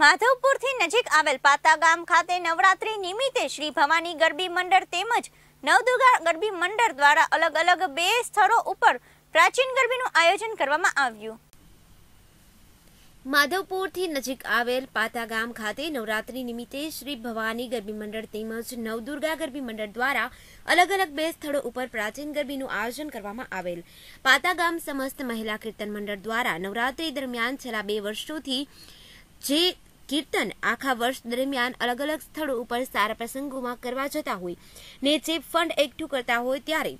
માધવપુરથી નજીક આવેલ પાતા ગામ ખાતે નવરાત્રી નિમિત્તે શ્રી ભવાની ગરબી મંડળ તેમજ નવદુર્ગા ગરબી મંડળ દ્વારા અલગ અલગ બે સ્થળો ઉપર પ્રાચીન ગરબીનું આયોજન કરવામાં આવ્યું માધવપુરથી નજીક આવેલ પાતા ગામ ખાતે નવરાત્રી નિમિત્તે શ્રી ભવાની ગરબી મંડળ તેમજ નવદુર્ગા ગરબી મંડળ દ્વારા અલગ અલગ બે સ્થળો ઉપર પ્રાચીન ગરબીનું આયોજન કરવામાં આવેલ પાતા ગામ સમસ્ત મહિલા કીર્તન મંડળ દ્વારા નવરાત્રી દરમિયાન છેલ્લા બે વર્ષોથી જે કીર્તન આખા વર્ષ દરમિયાન અલગ અલગ સ્થળો ઉપર સારા પ્રસંગોમાં કરવા જતા હોય ને જે ફંડ એકઠું કરતા હોય ત્યારે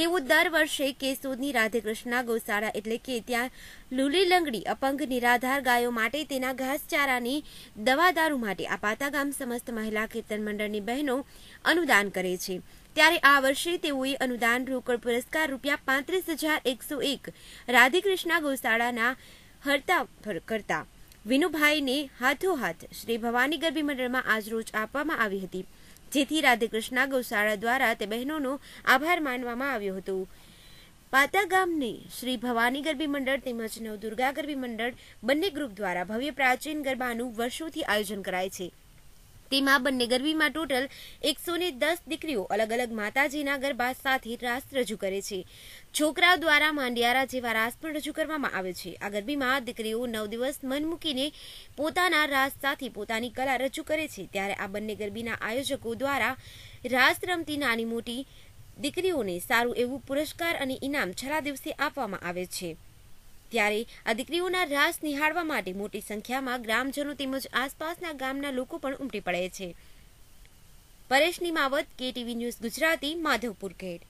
તેઓ દર વર્ષે કેશોદની રાધેકૃષ્ણ ગૌશાળા એટલે કે ત્યાં લુલી લંગડી અપંગ નિરાધાર ગાયો માટે તેના ઘાસચારાની દવા દારૂ માટે આ ગામ સમસ્ત મહિલા કીર્તન મંડળની બહેનો અનુદાન કરે છે ત્યારે આ વર્ષે તેઓએ અનુદાન રોકડ પુરસ્કાર રૂપિયા પાંત્રીસ હજાર એકસો એક રાધેકૃષ્ણ ગૌશાળાના હરતા કરતા વિનુભાઈને હાથોહાથ શ્રી ભવાની ગરબી મંડળમાં આજરોજ આપવામાં આવી હતી જેથી રાધેકૃષ્ણ ગૌશાળા દ્વારા તે બહેનોનો આભાર માનવામાં આવ્યો હતો પાતા ગામની શ્રી ભવાની ગરબી મંડળ તેમજ નવદુર્ગા ગરબી મંડળ બંને ગ્રુપ દ્વારા ભવ્ય પ્રાચીન ગરબાનું વર્ષોથી આયોજન કરાય છે તેમાં બંને ગરબીમાં ટોટલ એકસો દસ દીકરીઓ અલગ અલગ માતાજીના ગરબા સાથે રાસ રજૂ કરે છે છોકરાઓ દ્વારા માંડિયારા જેવા રાસ પણ રજૂ કરવામાં આવે છે આ ગરબીમાં દીકરીઓ નવ દિવસ મન મૂકીને પોતાના રાસ સાથે પોતાની કલા રજૂ કરે છે ત્યારે આ બંને ગરબીના આયોજકો દ્વારા રાસ રમતી નાની મોટી દીકરીઓને સારું એવું પુરસ્કાર અને ઇનામ છેલ્લા દિવસે આપવામાં આવે છે ત્યારે આ દીકરીઓના રાસ નિહાળવા માટે મોટી સંખ્યામાં ગ્રામજનો તેમજ આસપાસના ગામના લોકો પણ ઉમટી પડે છે Paresh Nimavat KTV news Gujarati Madhavpur gate